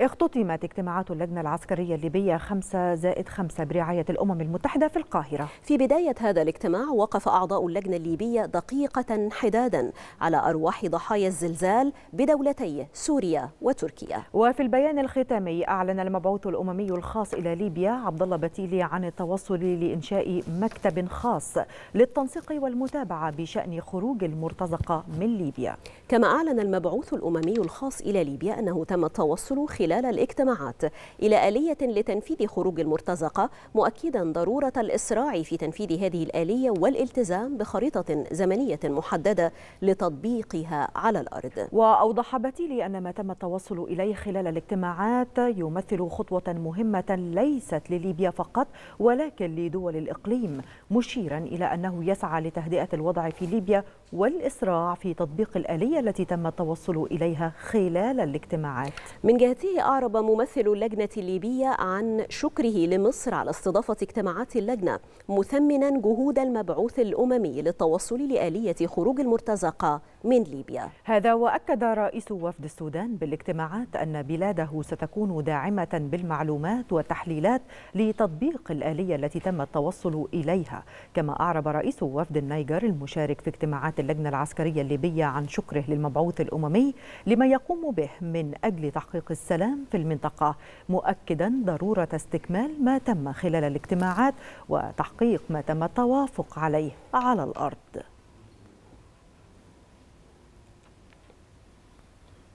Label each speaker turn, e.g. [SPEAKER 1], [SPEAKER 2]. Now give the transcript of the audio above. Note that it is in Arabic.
[SPEAKER 1] اختتمت اجتماعات اللجنة العسكرية الليبية 5 زائد 5 برعاية الأمم المتحدة في القاهرة في بداية هذا الاجتماع وقف أعضاء اللجنة الليبية دقيقة حدادا على أرواح ضحايا الزلزال بدولتي سوريا وتركيا وفي
[SPEAKER 2] البيان الختامي أعلن المبعوث الأممي الخاص إلى ليبيا عبد الله بتيلي عن التوصل لإنشاء مكتب خاص للتنسيق والمتابعة بشأن خروج
[SPEAKER 1] المرتزقة من ليبيا كما أعلن المبعوث الأممي الخاص إلى ليبيا أنه تم التوصل خلال خلال الاجتماعات إلى آلية لتنفيذ خروج المرتزقة مؤكدا ضرورة الإسراع في تنفيذ هذه الآلية والالتزام بخريطة زمنية محددة
[SPEAKER 2] لتطبيقها على الأرض وأوضح بتيلي أن ما تم التوصل إليه خلال الاجتماعات يمثل خطوة مهمة ليست لليبيا فقط ولكن لدول الإقليم مشيرا إلى أنه يسعى لتهدئة الوضع في ليبيا والإسراع في تطبيق الآلية التي تم التوصل إليها خلال الاجتماعات من
[SPEAKER 1] جهته أعرب ممثل اللجنة الليبية عن شكره لمصر على استضافة اجتماعات اللجنة مثمنا جهود المبعوث الأممي للتوصل لآلية خروج
[SPEAKER 2] المرتزقة من ليبيا هذا وأكد رئيس وفد السودان بالاجتماعات أن بلاده ستكون داعمة بالمعلومات والتحليلات لتطبيق الآلية التي تم التوصل إليها كما أعرب رئيس وفد النيجر المشارك في اجتماعات اللجنة العسكرية الليبية عن شكره للمبعوث الأممي لما يقوم به من أجل تحقيق السلام السلام في المنطقة مؤكدا ضرورة استكمال ما تم خلال الاجتماعات وتحقيق ما تم التوافق عليه على الأرض